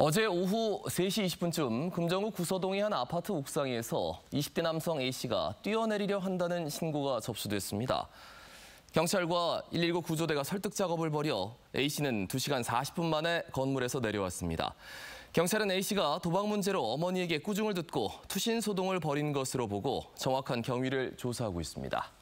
어제 오후 3시 20분쯤 금정구 구서동의 한 아파트 옥상에서 20대 남성 A씨가 뛰어내리려 한다는 신고가 접수됐습니다. 경찰과 119 구조대가 설득 작업을 벌여 A씨는 2시간 40분 만에 건물에서 내려왔습니다. 경찰은 A씨가 도박 문제로 어머니에게 꾸중을 듣고 투신 소동을 벌인 것으로 보고 정확한 경위를 조사하고 있습니다.